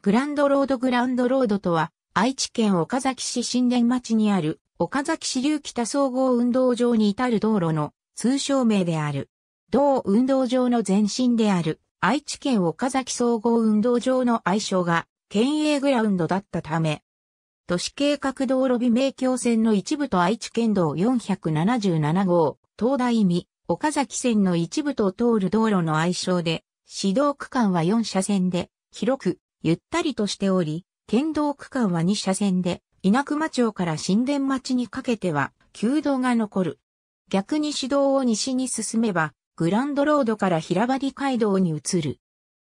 グランドロードグランドロードとは、愛知県岡崎市新田町にある、岡崎市流北総合運動場に至る道路の通称名である。同運動場の前身である、愛知県岡崎総合運動場の愛称が、県営グラウンドだったため、都市計画道路美名橋線の一部と愛知県道477号、東大美、岡崎線の一部と通る道路の愛称で、指導区間は4車線で、広くゆったりとしており、県道区間は2車線で、稲熊町から新田町にかけては、旧道が残る。逆に市道を西に進めば、グランドロードから平張街道に移る。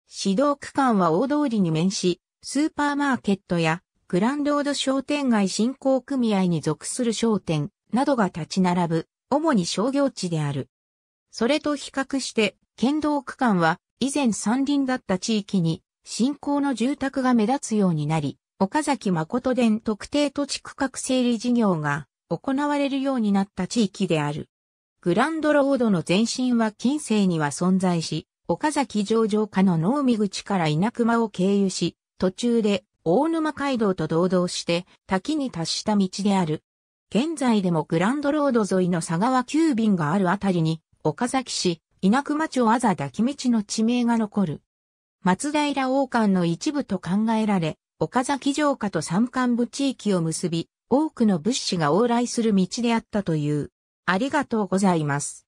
市道区間は大通りに面し、スーパーマーケットや、グランドロード商店街振興組合に属する商店などが立ち並ぶ、主に商業地である。それと比較して、県道区間は、以前山林だった地域に新興の住宅が目立つようになり、岡崎誠伝特定土地区画整理事業が行われるようになった地域である。グランドロードの前身は近世には存在し、岡崎上場下の能見口から稲熊を経由し、途中で大沼街道と同道して滝に達した道である。現在でもグランドロード沿いの佐川急便があるあたりに、岡崎市、稲熊町あざ滝き道の地名が残る。松平王冠の一部と考えられ、岡崎城下と山間部地域を結び、多くの物資が往来する道であったという。ありがとうございます。